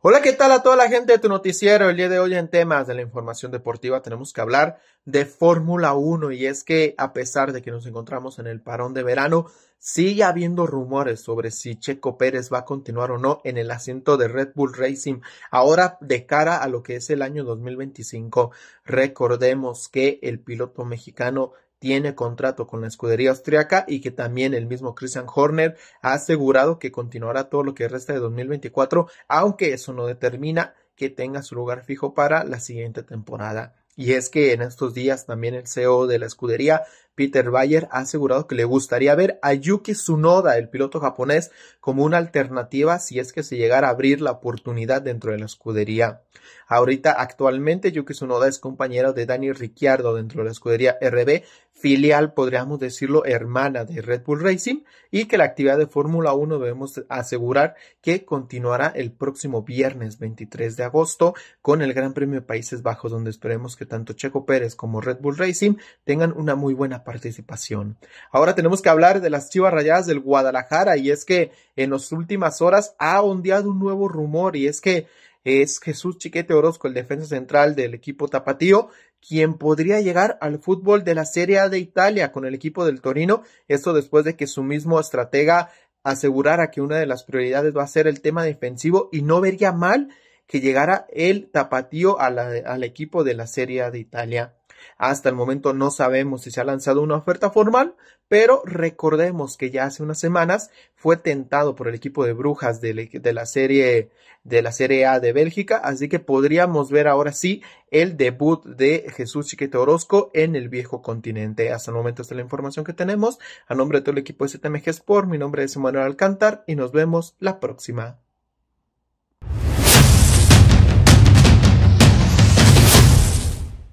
Hola, ¿qué tal a toda la gente de tu noticiero? El día de hoy en temas de la información deportiva tenemos que hablar de Fórmula 1 y es que a pesar de que nos encontramos en el parón de verano, sigue habiendo rumores sobre si Checo Pérez va a continuar o no en el asiento de Red Bull Racing ahora de cara a lo que es el año 2025. Recordemos que el piloto mexicano tiene contrato con la escudería austriaca y que también el mismo Christian Horner ha asegurado que continuará todo lo que resta de 2024, aunque eso no determina que tenga su lugar fijo para la siguiente temporada. Y es que en estos días también el CEO de la escudería Peter Bayer ha asegurado que le gustaría ver a Yuki Tsunoda, el piloto japonés, como una alternativa si es que se llegara a abrir la oportunidad dentro de la escudería. Ahorita, actualmente, Yuki Tsunoda es compañero de Daniel Ricciardo dentro de la escudería RB, filial, podríamos decirlo, hermana de Red Bull Racing, y que la actividad de Fórmula 1 debemos asegurar que continuará el próximo viernes 23 de agosto con el Gran Premio de Países Bajos, donde esperemos que tanto Checo Pérez como Red Bull Racing tengan una muy buena participación. Ahora tenemos que hablar de las Chivas Rayadas del Guadalajara y es que en las últimas horas ha ondeado un nuevo rumor y es que es Jesús Chiquete Orozco, el defensa central del equipo tapatío, quien podría llegar al fútbol de la Serie A de Italia con el equipo del Torino, esto después de que su mismo estratega asegurara que una de las prioridades va a ser el tema defensivo y no vería mal que llegara el tapatío al equipo de la Serie A de Italia. Hasta el momento no sabemos si se ha lanzado una oferta formal, pero recordemos que ya hace unas semanas fue tentado por el equipo de Brujas de, la serie de la Serie A de Bélgica, así que podríamos ver ahora sí el debut de Jesús Chiquete Orozco en el viejo continente. Hasta el momento esta es la información que tenemos. A nombre de todo el equipo de STMG Sport, mi nombre es Manuel Alcántar y nos vemos la próxima.